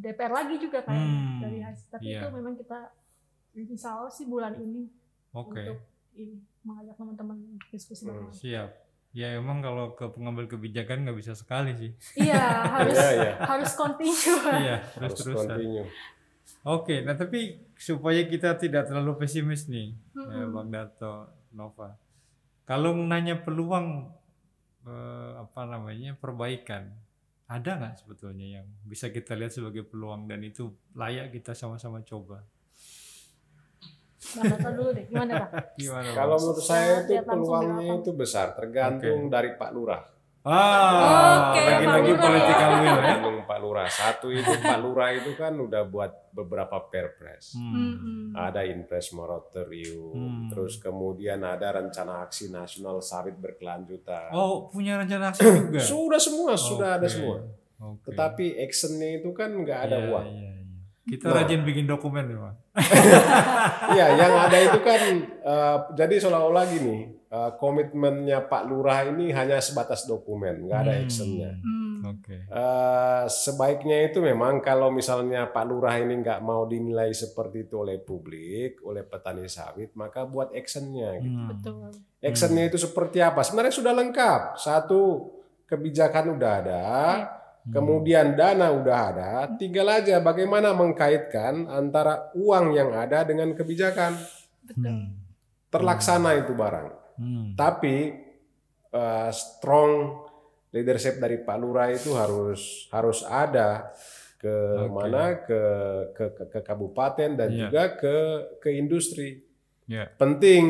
S4: DPR lagi juga kan hmm, dari hasil. Tapi yeah. itu memang kita insya Allah sih bulan ini okay. untuk ini mengajak teman-teman
S1: diskusi hmm.
S2: siap ya emang kalau ke pengambil kebijakan nggak bisa sekali sih iya [laughs] harus yeah, yeah. harus continue iya terus terus oke nah tapi supaya kita tidak terlalu pesimis nih mm -hmm. bang Dato Nova kalau nanya peluang eh, apa namanya perbaikan ada nggak sebetulnya yang bisa kita lihat sebagai peluang dan itu layak kita sama-sama coba
S4: Bang dulu deh, gimana [laughs] Kalau menurut saya itu peluangnya
S3: itu besar, tergantung okay. dari Pak Lurah. Ah, okay, lagi-lagi political ya. will ya. Pak Lurah. Satu itu Pak Lurah itu kan udah buat beberapa perpres. Hmm. Ada Impres Moratorium, hmm. terus kemudian ada rencana aksi nasional sawit berkelanjutan. Oh,
S2: punya rencana aksi juga? [clears throat] sudah semua, sudah okay. ada semua.
S3: Okay. Tetapi actionnya itu kan nggak ada yeah, uang. Yeah. Kita nah. rajin
S2: bikin dokumen ya, Pak. [laughs] Iya, yang ada
S3: itu kan uh, jadi seolah-olah gini, uh, eh, komitmennya Pak Lurah ini hanya sebatas dokumen, nggak ada hmm. actionnya. Hmm. Oke. Okay. Uh, eh, sebaiknya itu memang kalau misalnya Pak Lurah ini nggak mau dinilai seperti itu oleh publik, oleh petani sawit, maka buat actionnya. Gitu. Hmm. Betul. Actionnya hmm. itu seperti apa? Sebenarnya sudah lengkap. Satu kebijakan udah ada. Okay. Iya. Hmm. kemudian dana udah ada, tinggal aja bagaimana mengkaitkan antara uang yang ada dengan kebijakan. Hmm. Terlaksana itu barang. Hmm. Tapi uh, strong leadership dari Pak Lurah itu harus harus ada ke okay. mana ke, ke ke ke kabupaten dan yeah. juga ke ke industri. Yeah. Penting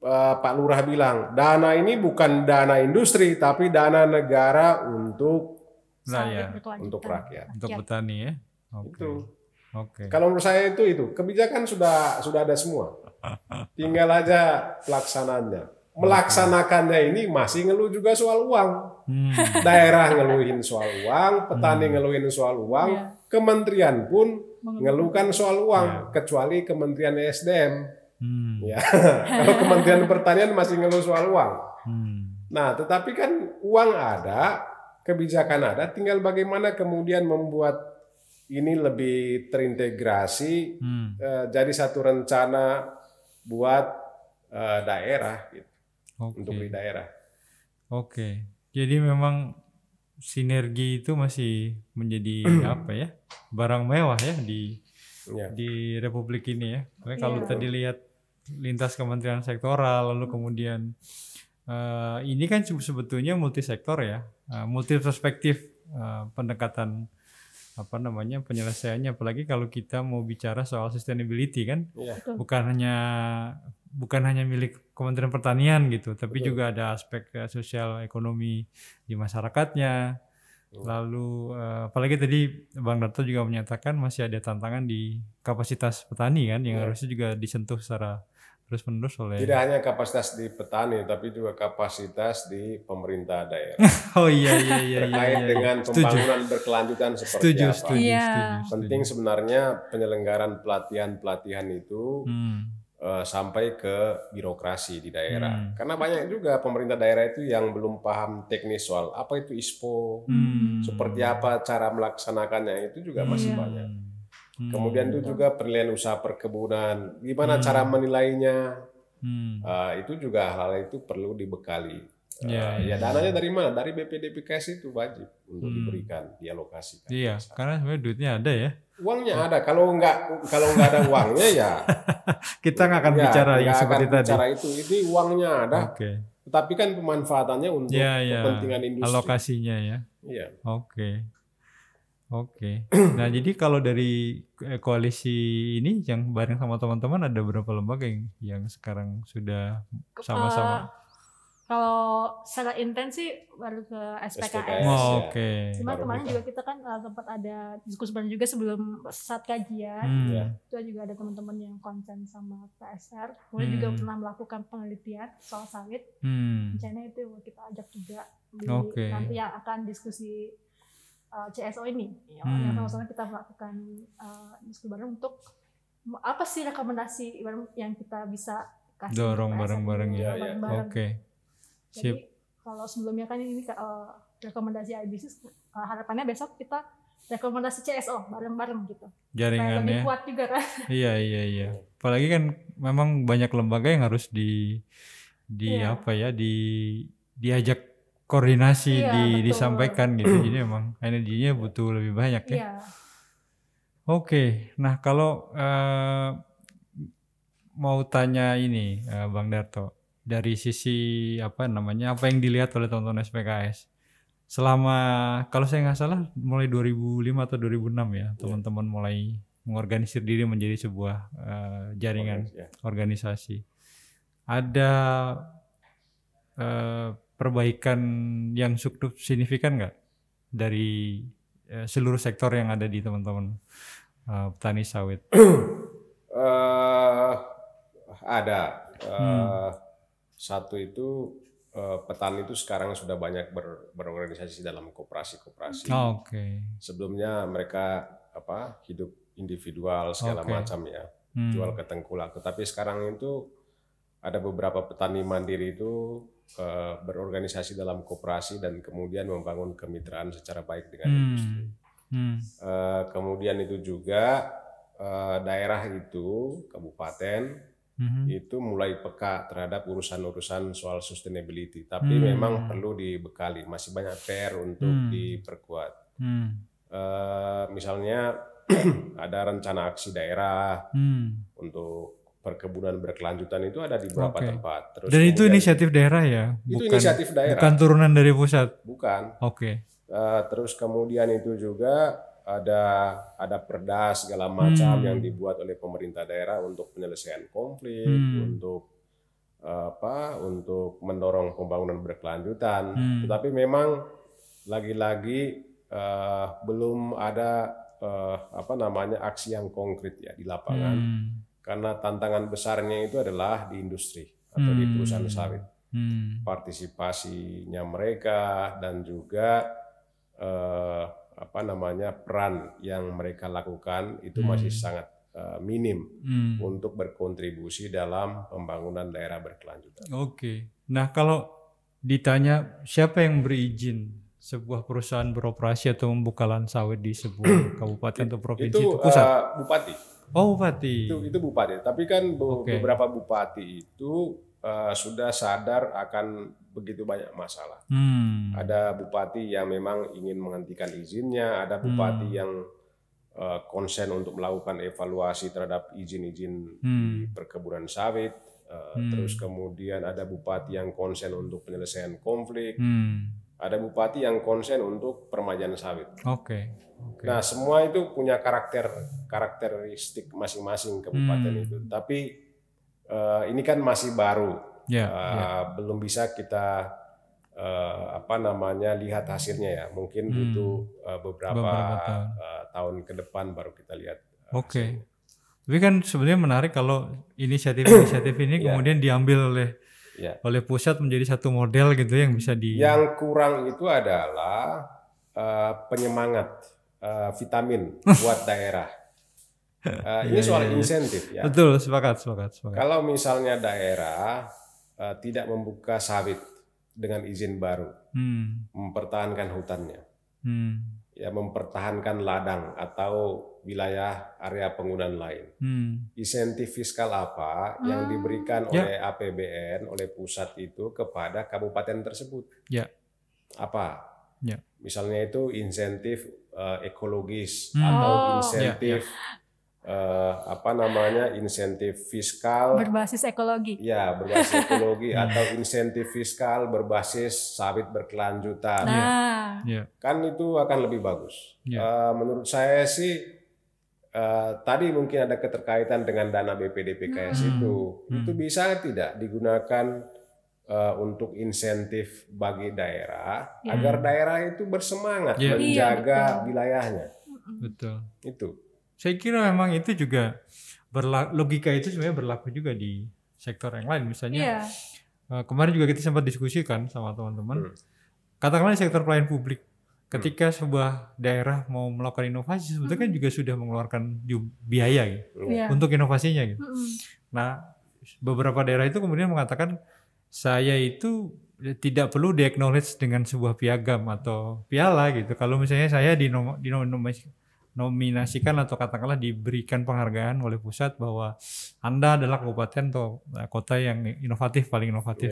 S3: eh, Pak Lurah bilang, dana ini bukan dana industri tapi dana negara untuk nah, nah ya. untuk rakyat. Iya. Untuk
S2: petani ya. Itu. Oke. Okay.
S3: Kalau menurut saya itu itu kebijakan sudah sudah ada semua. Tinggal aja pelaksanaannya. Melaksanakannya ini masih ngeluh juga soal uang. Hmm. Daerah ngeluhin soal uang, petani hmm. ngeluhin soal uang, yeah. kementerian pun
S1: ngeluhkan
S3: soal uang yeah. kecuali kementerian SDM.
S1: Hmm. Ya. [laughs] Kalau
S3: kementerian pertanian masih ngeluh soal uang. Hmm. Nah, tetapi kan uang ada, kebijakan ada, tinggal bagaimana kemudian membuat ini lebih terintegrasi hmm. uh, jadi satu rencana buat uh, daerah gitu. Okay. Untuk di daerah.
S2: Oke. Okay. Jadi memang sinergi itu masih menjadi [clears throat] apa ya? barang mewah ya di ya. di Republik ini ya. Karena kalau ya. tadi lihat lintas kementerian sektoral lalu kemudian uh, ini kan sebetulnya multi sektor ya, uh, eh, multi perspektif uh, eh, pendekatan apa namanya penyelesaiannya apalagi kalau kita mau bicara soal sustainability kan yeah. Iya. bukan hanya bukan hanya milik Kementerian Pertanian gitu tapi Betul. juga ada aspek uh, sosial ekonomi di masyarakatnya Betul. lalu uh, apalagi tadi Bang Darto juga menyatakan masih ada tantangan di kapasitas petani kan yang yeah. harusnya juga disentuh secara terus menerus oleh tidak
S3: hanya kapasitas di petani tapi juga kapasitas di pemerintah daerah. [laughs] oh iya, iya iya iya terkait iya, iya. dengan pembangunan berkelanjutan seperti setuju, apa. Setuju, yeah. setuju, Penting sebenarnya penyelenggaraan pelatihan-pelatihan itu hmm. uh, sampai ke birokrasi di daerah. Hmm. Karena banyak juga pemerintah daerah itu yang belum paham teknis soal apa itu ISPO,
S1: hmm. seperti
S3: apa cara melaksanakannya itu juga masih yeah. banyak. Hmm. Kemudian itu juga penilaian usaha perkebunan, gimana hmm. cara menilainya, hmm. uh, itu juga hal-hal itu perlu dibekali. Uh, ya, ya, dananya dari mana? Dari BPDPKS itu wajib untuk hmm. diberikan, dialokasikan.
S2: Iya, masalah. karena sebenarnya duitnya ada ya.
S3: Uangnya ada. Kalau nggak kalau nggak ada uangnya ya
S2: [laughs] kita nggak akan ya, bicara yang seperti akan tadi. Bicara itu,
S3: itu uangnya ada. Oke. Okay. Tetapi kan pemanfaatannya untuk ya, ya. kepentingan industri. Alokasinya
S2: ya. Iya. Oke. Okay. Oke. Okay. Nah, jadi kalau dari eh, koalisi ini yang bareng sama teman-teman ada berapa lembaga yang yang sekarang sudah sama-sama?
S1: Uh,
S4: kalau secara intens sih baru ke SPKS.
S1: oh, ya. Oke. Okay.
S4: Cuma kemarin juga kita kan uh, sempat ada diskusi bareng juga sebelum saat kajian. Hmm. Ya. Itu juga ada teman-teman yang konsen sama PSR. Kemudian hmm. juga pernah melakukan penelitian soal sawit. Hmm. Rencana itu kita ajak juga Oke. okay. nanti yang akan diskusi uh, eh, CSO ini iya. hmm. yang sama-sama kita melakukan uh, eh, bareng untuk apa sih rekomendasi yang kita bisa kasih dorong bareng-bareng
S1: ya, ya. oke okay.
S2: Jadi, Sip.
S4: kalau sebelumnya kan ini uh, rekomendasi IBC uh, harapannya besok kita rekomendasi CSO bareng-bareng gitu jaringan lebih kuat juga kan [laughs]
S1: iya
S2: iya iya apalagi kan memang banyak lembaga yang harus di di yeah. apa ya di diajak koordinasi iya, di, disampaikan gitu. Jadi emang energinya butuh lebih banyak ya. Iya. Oke, nah kalau uh, mau tanya ini uh, Bang Darto dari sisi apa namanya apa yang dilihat oleh tonton SPKS selama kalau saya nggak salah mulai 2005 atau 2006 ya iya. teman-teman yeah. mulai mengorganisir diri menjadi sebuah uh, jaringan Organis, ya. organisasi. Ada uh, perbaikan yang cukup signifikan nggak dari uh, seluruh sektor yang ada di teman-teman uh, petani sawit?
S3: uh, [clears throat] ada. Uh, hmm. Satu itu uh, petani itu sekarang sudah banyak ber, berorganisasi dalam kooperasi-kooperasi. Oh, Okay. Sebelumnya mereka apa hidup individual segala okay. macam ya, hmm. jual ke tengkulak. Tetapi sekarang itu ada beberapa petani mandiri itu Eh, berorganisasi dalam kooperasi dan kemudian membangun kemitraan secara baik dengan hmm. industri. Hmm. Uh, kemudian itu juga uh, daerah itu kabupaten hmm. itu mulai peka terhadap urusan-urusan soal sustainability. Tapi hmm. memang perlu dibekali, masih banyak PR untuk hmm. diperkuat. Hmm. Uh, misalnya [clears throat] ada rencana aksi daerah hmm. untuk perkebunan berkelanjutan itu ada di beberapa okay. tempat. Terus Dan itu inisiatif daerah ya? Bukan, itu inisiatif daerah. Bukan turunan dari pusat? Bukan. Oke. Okay. Uh, eh, terus kemudian itu juga ada ada perda segala macam hmm. yang dibuat oleh pemerintah daerah untuk penyelesaian konflik, hmm. untuk eh, apa? Untuk mendorong pembangunan berkelanjutan. Hmm. Tetapi memang lagi-lagi uh, belum ada uh, apa namanya aksi yang konkret ya di lapangan. Hmm karena tantangan besarnya itu adalah di industri
S1: atau hmm. di perusahaan sawit. Hmm.
S3: Partisipasinya mereka dan juga eh, apa namanya peran yang mereka lakukan itu hmm. masih sangat eh, minim hmm. untuk berkontribusi dalam pembangunan daerah berkelanjutan.
S2: Oke. Nah, kalau ditanya siapa yang berizin sebuah perusahaan beroperasi atau membuka lahan sawit di sebuah [clears throat] kabupaten atau provinsi itu, itu pusat? Uh, bupati Oh bupati. Itu
S3: itu bupati. Tapi kan okay. beberapa bupati itu uh, sudah sadar akan begitu banyak masalah. Hmm. Ada bupati yang memang ingin menghentikan izinnya, ada bupati hmm. yang uh, konsen untuk melakukan evaluasi terhadap izin-izin hmm. perkebunan sawit. Uh, hmm. Terus kemudian ada bupati yang konsen untuk penyelesaian konflik. Hmm ada bupati yang konsen untuk permajaan sawit. Oke. Okay. Okay. Nah semua itu punya karakter karakteristik masing-masing kabupaten hmm. itu. Tapi uh, ini kan masih baru,
S2: yeah, ya,
S1: uh, yeah.
S3: belum bisa kita uh, apa namanya lihat hasilnya ya. Mungkin hmm. itu uh, eh, beberapa, beberapa tahun. Uh, tahun ke depan baru kita lihat.
S2: Oke. Okay. Tapi kan sebenarnya menarik kalau inisiatif-inisiatif ini yeah. kemudian diambil oleh ya. oleh pusat menjadi satu model gitu yang bisa di yang
S3: kurang itu adalah uh, penyemangat uh, vitamin [laughs] buat daerah uh, ini iya, iya, soal iya. insentif ya betul sepakat sepakat, sepakat. kalau misalnya daerah uh, tidak membuka sawit dengan izin baru hmm. mempertahankan hutannya hmm. ya mempertahankan ladang atau wilayah area penggunaan lain. Hmm. Insentif fiskal apa hmm. yang diberikan yeah. oleh APBN, oleh pusat itu kepada kabupaten tersebut? Yeah. Apa? Yeah. Misalnya itu insentif uh, ekologis hmm. atau oh. insentif yeah. Ya, ya. uh, apa namanya insentif fiskal
S4: berbasis ekologi. Ya berbasis
S3: ekologi [laughs] hmm. atau insentif fiskal berbasis sawit berkelanjutan. Nah. Ya, kan itu akan lebih bagus. Yeah. Uh, menurut saya sih Eh, tadi mungkin ada keterkaitan dengan dana BPDPKS hmm. itu, hmm. itu bisa tidak digunakan uh, untuk insentif bagi daerah hmm. agar daerah itu bersemangat yeah. menjaga yeah, betul. wilayahnya. Betul. Itu.
S2: Saya kira memang itu juga berlaku, logika itu sebenarnya berlaku juga di sektor yang lain. Misalnya yeah. Iya. uh, kemarin juga kita sempat diskusikan sama teman-teman. Hmm. Katakanlah sektor pelayan publik Hmm. ketika hmm. sebuah daerah mau melakukan inovasi sebetulnya kan hmm. kan juga sudah mengeluarkan biaya gitu ya, iya. yeah. untuk inovasinya gitu. Hmm. Nah, beberapa daerah itu kemudian mengatakan saya itu tidak perlu di acknowledge dengan sebuah piagam atau piala gitu. Kalau misalnya saya dinominasikan atau katakanlah diberikan penghargaan oleh pusat bahwa Anda adalah kabupaten atau eh, kota yang inovatif paling inovatif.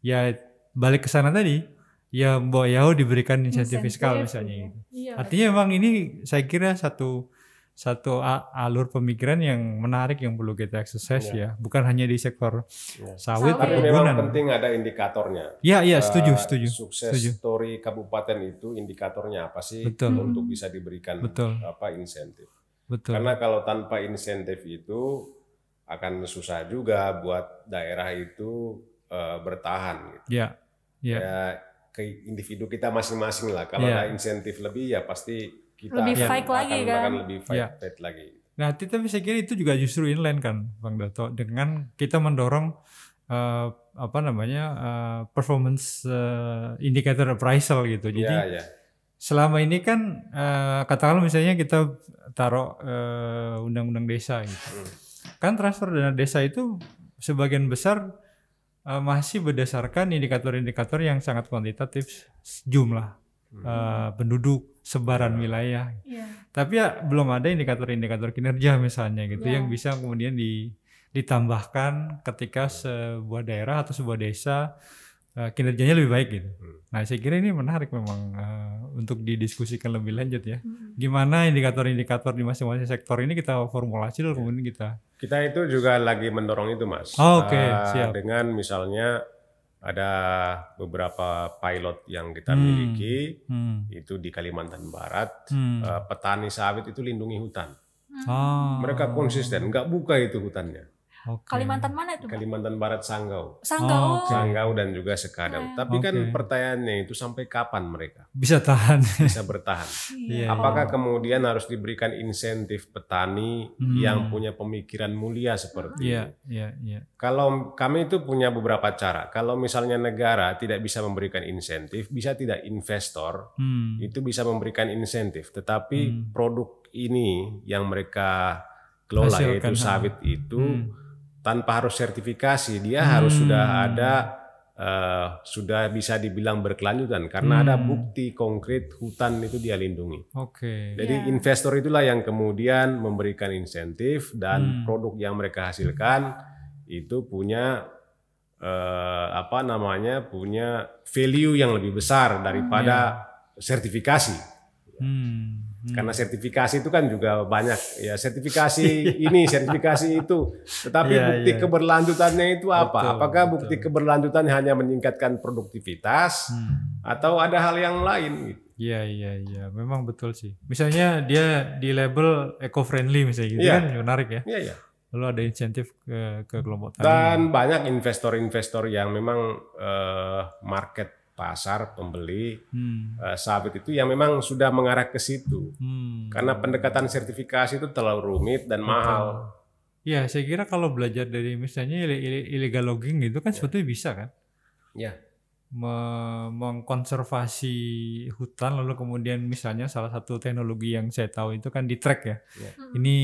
S2: Yeah. Ya balik ke sana tadi ya Mbak Yao diberikan insentif, insentif fiskal iya. misalnya. Gitu. Iya. Artinya memang ini saya kira satu satu alur pemikiran yang menarik yang perlu kita akses ya, ya. bukan hanya di sektor iya. sawit tapi memang penting
S3: ada indikatornya. Iya iya setuju uh, setuju. Sukses setuju. story kabupaten itu indikatornya apa sih Betul. untuk bisa diberikan Betul. apa insentif. Betul. Karena kalau tanpa insentif itu akan susah juga buat daerah itu uh, bertahan gitu. Iya. iya. Ya. ya ke individu kita masing-masing lah. Kalau yeah. ada insentif lebih ya pasti kita lebih akan, fight lagi akan kan. lebih fight, yeah. lagi.
S2: Nah, kita bisa kira itu juga justru inline kan, Bang Dato, dengan kita mendorong uh, apa namanya uh, performance uh, indicator appraisal gitu. Jadi yeah, yeah. selama ini kan uh, katakanlah misalnya kita taruh uh, undang-undang desa gitu. mm. Kan transfer dana desa itu sebagian besar uh, masih berdasarkan indikator-indikator yang sangat kuantitatif jumlah uh, penduduk sebaran yeah. wilayah yeah. tapi ya belum ada indikator-indikator kinerja misalnya gitu yeah. yang iya. bisa kemudian di, ditambahkan ketika sebuah daerah atau sebuah desa Eh, kinerjanya lebih baik gitu. Hmm. Nah, saya kira ini menarik memang uh, untuk didiskusikan lebih lanjut ya. Hmm. Gimana indikator-indikator di masing-masing sektor ini kita formulasi lalu kemudian kita
S3: kita itu juga lagi mendorong itu, Mas. Oh, Oke, okay. Uh, eh, siap. Dengan misalnya ada beberapa pilot yang kita hmm. miliki hmm. itu di Kalimantan Barat, hmm. uh, petani sawit itu lindungi hutan. Oh. Mereka konsisten, nggak buka itu hutannya. Okay. Kalimantan mana itu? Kalimantan Barat Sanggau. Sanggau. Oh, okay. Sanggau dan juga Sekadau. Iya. Tapi okay. kan pertanyaannya itu sampai kapan mereka? Bisa tahan. Bisa bertahan. yeah. Iya. Apakah kemudian harus diberikan insentif petani hmm. yang punya pemikiran mulia seperti yeah. Yeah. Yeah. Kalau kami itu punya beberapa cara. Kalau misalnya negara tidak bisa memberikan insentif, bisa tidak investor hmm. itu bisa memberikan insentif. Tetapi hmm. produk ini yang mereka kelola Hasilkan yaitu sawit itu hmm tanpa harus sertifikasi dia hmm. harus sudah hmm. ada uh, sudah bisa dibilang berkelanjutan karena hmm. ada bukti konkret hutan itu dia lindungi.
S2: Oke. Okay. Jadi yeah. investor
S3: itulah yang kemudian memberikan insentif dan hmm. produk yang mereka hasilkan itu punya uh, apa namanya punya value yang lebih besar daripada hmm, yeah. sertifikasi.
S1: Hmm.
S3: Hmm. Karena sertifikasi itu kan juga banyak ya sertifikasi [laughs] iya. ini sertifikasi itu, tetapi yeah, bukti yeah. keberlanjutannya itu apa? Betul, Apakah betul. bukti keberlanjutan hanya meningkatkan produktivitas hmm. atau ada hal yang lain? Iya iya iya, memang
S2: betul sih. Misalnya dia di label eco friendly misalnya gitu yeah. kan menarik ya. Iya iya. Yeah. Lalu ada insentif ke, ke kelompok tani. Dan
S3: banyak investor-investor yang memang uh, market pasar pembeli hmm. uh, eh, sawit itu yang memang sudah mengarah ke situ hmm. karena pendekatan sertifikasi itu terlalu rumit dan Betul. mahal.
S2: Ya saya kira kalau belajar dari misalnya illegal logging itu kan ya. sebetulnya bisa kan? Ya me mengkonservasi hutan lalu kemudian misalnya salah satu teknologi yang saya tahu itu kan di track ya yeah. ini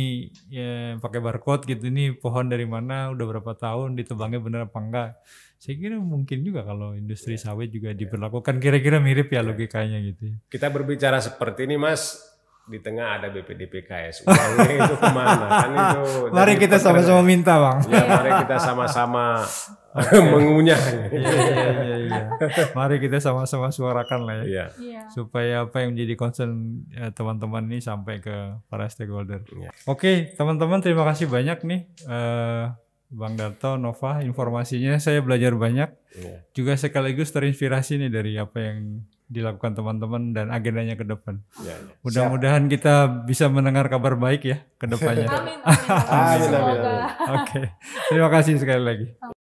S2: ya, pakai barcode gitu ini pohon dari mana udah berapa tahun ditebangnya bener apa enggak saya kira mungkin juga kalau industri yeah. sawit juga iya. diberlakukan kira-kira mirip ya yeah. logikanya gitu ya.
S3: kita berbicara seperti ini mas di tengah ada BPDPKS uangnya itu kemana kan itu [laughs] mari kita sama-sama minta bang ya mari kita sama-sama [laughs] mengunyah iya, iya, iya, iya.
S2: mari kita sama-sama suarakan lah ya iya. iya. supaya apa yang menjadi concern eh, teman-teman ya, ini sampai ke para stakeholder ya. oke teman-teman terima kasih banyak nih uh, Bang Darto, Nova, informasinya saya belajar banyak. Yeah. Juga sekaligus terinspirasi nih dari apa yang dilakukan teman-teman dan agendanya ke depan. Ya, ya. Mudah-mudahan kita bisa mendengar kabar baik ya ke depannya. [laughs] amin, amin. amin, amin, amin. Oke,
S1: terima kasih sekali lagi.